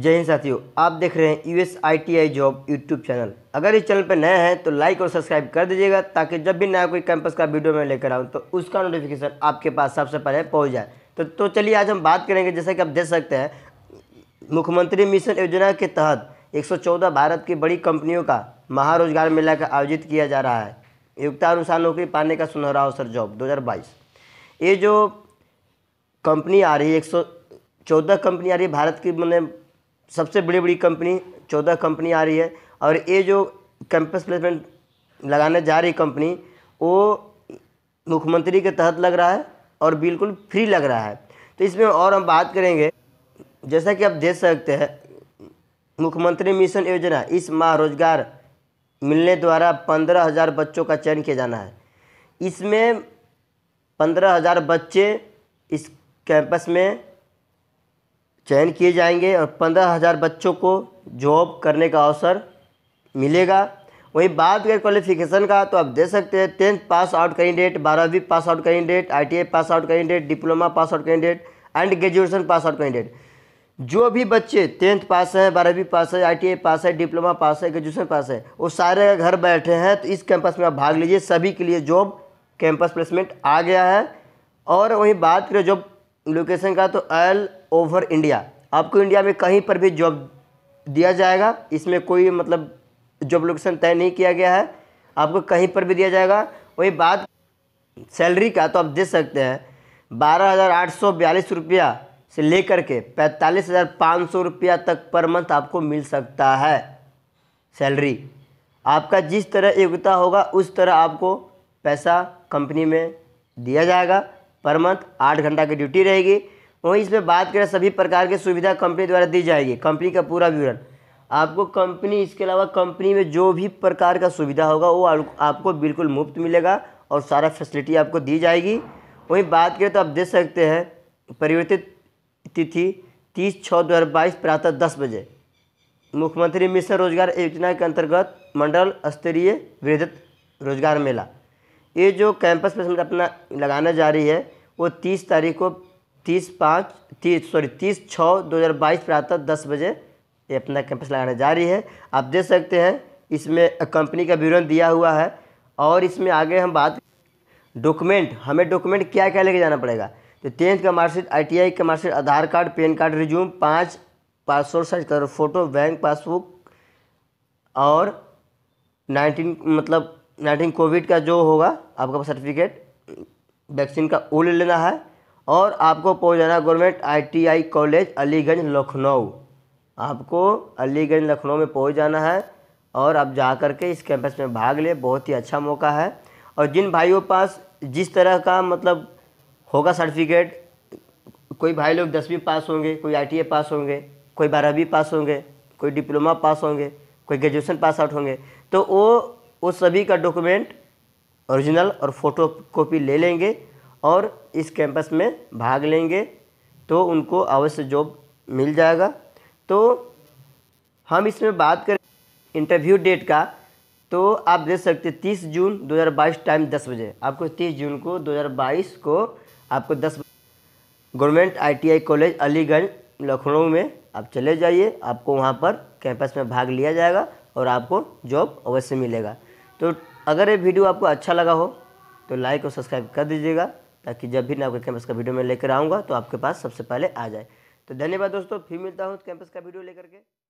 जय हिंद साथियों आप देख रहे हैं US ITI job YouTube channel अगर इस चैनल पर नए हैं तो लाइक और सब्सक्राइब कर दीजिएगा ताकि जब भी नया कोई कैंपस का वीडियो मैं लेकर आऊँ तो उसका नोटिफिकेशन आपके पास सबसे पहले पहुँच जाए तो तो चलिए आज हम बात करेंगे जैसा कि आप देख सकते हैं मुख्यमंत्री मिशन योजना के तहत एक भारत की बड़ी कंपनियों का महारोजगार मेला का आयोजित किया जा रहा है युक्तानुसार नौकरी पाने का सुनहरा अवसर जॉब दो ये जो कंपनी आ रही है चौदह कंपनी आ रही है भारत की मैंने सबसे बड़ी बड़ी कंपनी चौदह कंपनी आ रही है और ये जो कैंपस प्लेसमेंट लगाने जा रही कंपनी वो मुख्यमंत्री के तहत लग रहा है और बिल्कुल फ्री लग रहा है तो इसमें और हम बात करेंगे जैसा कि आप देख सकते हैं मुख्यमंत्री मिशन योजना इस माह रोजगार मिलने द्वारा पंद्रह हज़ार बच्चों का चयन किया जाना है इसमें पंद्रह हज़ार बच्चे इस कैंपस में चयन किए जाएंगे और पंद्रह हज़ार बच्चों को जॉब करने का अवसर मिलेगा वहीं बात करें क्वालिफिकेशन का तो आप दे सकते हैं टेंथ पास आउट कैंडिडेट बारहवीं pass out candidate I pass out candidate diploma pass out candidate and graduation pass out candidate जो भी बच्चे टेंथ पास हैं बारहवीं पास है आई पास है डिप्लोमा पास है ग्रेजुएशन पास है वो सारे घर बैठे हैं तो इस कैंपस में आप भाग लीजिए सभी के लिए जॉब कैंपस प्लेसमेंट आ गया है और वहीं बात करें जॉब लोकेशन का तो एल ओवर इंडिया आपको इंडिया में कहीं पर भी जॉब दिया जाएगा इसमें कोई मतलब जॉब लोकेशन तय नहीं किया गया है आपको कहीं पर भी दिया जाएगा वही बात सैलरी का तो आप दे सकते हैं बारह हज़ार आठ सौ बयालीस रुपया से लेकर के पैंतालीस हज़ार पाँच सौ रुपया तक पर मंथ आपको मिल सकता है सैलरी आपका जिस तरह योग्यता होगा उस तरह आपको पैसा कंपनी में दिया जाएगा पर मंथ आठ घंटा की ड्यूटी रहेगी वहीं इसमें बात करें सभी प्रकार की सुविधा कंपनी द्वारा दी जाएगी कंपनी का पूरा विवरण आपको कंपनी इसके अलावा कंपनी में जो भी प्रकार का सुविधा होगा वो आपको बिल्कुल मुफ्त मिलेगा और सारा फैसिलिटी आपको दी जाएगी वहीं बात करें तो आप देख सकते हैं परिवर्तित तिथि तीस छः दो हज़ार बाईस प्रातः दस बजे मुख्यमंत्री मिश्र रोजगार योजना के अंतर्गत मंडल स्तरीय वृद्धत रोजगार मेला ये जो कैंपस पर अपना लगाना जा रही है वो तीस तारीख को तीस पाँच तीस सॉरी तीस छः दो हज़ार बाईस प्रातः दस बजे ये अपना कैंपस लगाना रही है आप देख सकते हैं इसमें कंपनी का विवरण दिया हुआ है और इसमें आगे हम बात डॉक्यूमेंट हमें डॉक्यूमेंट क्या क्या लेके जाना पड़ेगा तो टेंथ का मार्कशीट आई का marksheet Aadhaar card PAN card resume पाँच passport size colour photo bank passbook और नाइनटीन मतलब नाइनटीन कोविड का जो होगा आपका सर्टिफिकेट वैक्सीन का वो ले लेना है और आपको पहुँच जाना government ITI college Aliganj Lucknow आपको अलीगंज लखनऊ में पहुँच जाना है और आप जा कर के इस कैंपस में भाग ले बहुत ही अच्छा मौका है और जिन भाइयों पास जिस तरह का मतलब होगा सर्टिफिकेट कोई भाई लोग दसवीं पास होंगे कोई आई पास होंगे कोई बारहवीं पास होंगे कोई डिप्लोमा पास होंगे कोई ग्रेजुएसन पास आउट होंगे तो वो वो सभी का डॉक्यूमेंट ओरिजिनल और फोटो कॉपी ले लेंगे और इस कैंपस में भाग लेंगे तो उनको अवश्य जॉब मिल जाएगा तो हम इसमें बात करें इंटरव्यू डेट का तो आप देख सकते हैं तीस जून 2022 टाइम 10 बजे आपको 30 जून को 2022 को आपको 10 government ITI college Aliganj Lucknow में आप चले जाइए आपको वहाँ पर कैंपस में भाग लिया जाएगा और आपको जॉब अवश्य मिलेगा तो अगर ये वीडियो आपको अच्छा लगा हो तो लाइक और सब्सक्राइब कर दीजिएगा ताकि जब भी मैं आपके कैंपस का वीडियो में लेकर आऊँगा तो आपके पास सबसे पहले आ जाए तो धन्यवाद दोस्तों फिर मिलता हूँ कैंपस का वीडियो लेकर के